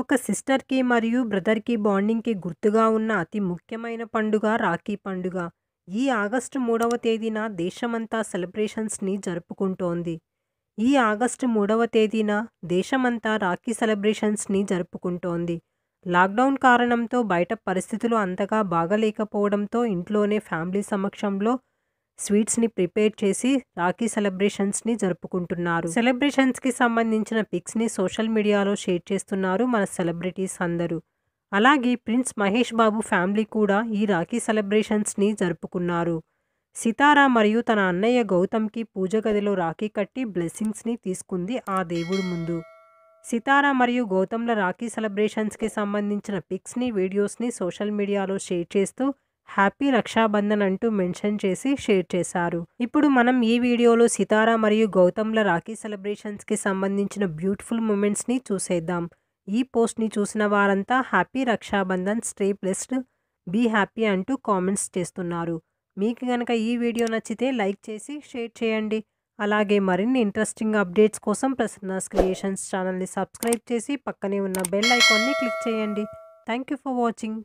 ఒక సిస్టర్కి మరియు బ్రదర్కి బాండింగ్కి గుర్తుగా ఉన్న అతి ముఖ్యమైన పండుగ రాఖీ పండుగ ఈ ఆగస్టు మూడవ తేదీన దేశమంతా సెలబ్రేషన్స్ని జరుపుకుంటోంది ఈ ఆగస్టు మూడవ తేదీన దేశమంతా రాఖీ సెలబ్రేషన్స్ని జరుపుకుంటోంది లాక్డౌన్ కారణంతో బయట పరిస్థితులు అంతగా బాగలేకపోవడంతో ఇంట్లోనే ఫ్యామిలీ సమక్షంలో స్వీట్స్ని ప్రిపేర్ చేసి రాఖీ సెలబ్రేషన్స్ని జరుపుకుంటున్నారు సెలబ్రేషన్స్కి సంబంధించిన పిక్స్ని సోషల్ మీడియాలో షేర్ చేస్తున్నారు మన సెలబ్రిటీస్ అందరూ అలాగే ప్రిన్స్ మహేష్ బాబు ఫ్యామిలీ కూడా ఈ రాఖీ సెలబ్రేషన్స్ని జరుపుకున్నారు సితారా మరియు తన అన్నయ్య గౌతమ్కి పూజ గదిలో రాఖీ కట్టి బ్లెస్సింగ్స్ని తీసుకుంది ఆ దేవుడి ముందు సితార మరియు గౌతమ్ల రాఖీ సెలబ్రేషన్స్కి సంబంధించిన పిక్స్ని వీడియోస్ని సోషల్ మీడియాలో షేర్ చేస్తూ హ్యాపీ రక్షాబంధన్ అంటూ మెన్షన్ చేసి షేర్ చేశారు ఇప్పుడు మనం ఈ వీడియోలో సితారా మరియు గౌతమ్ల రాఖీ సెలబ్రేషన్స్కి సంబంధించిన బ్యూటిఫుల్ మూమెంట్స్ని చూసేద్దాం ఈ పోస్ట్ని చూసిన వారంతా happy Rakshabandhan stay blessed be happy అంటూ కామెంట్స్ చేస్తున్నారు మీకు కనుక ఈ వీడియో నచ్చితే లైక్ చేసి షేర్ చేయండి అలాగే మరిన్ని ఇంట్రెస్టింగ్ అప్డేట్స్ కోసం ప్రసన్నాస్ క్రియేషన్స్ ఛానల్ని సబ్స్క్రైబ్ చేసి పక్కనే ఉన్న బెల్ ఐకాన్ని క్లిక్ చేయండి థ్యాంక్ యూ ఫర్ వాచింగ్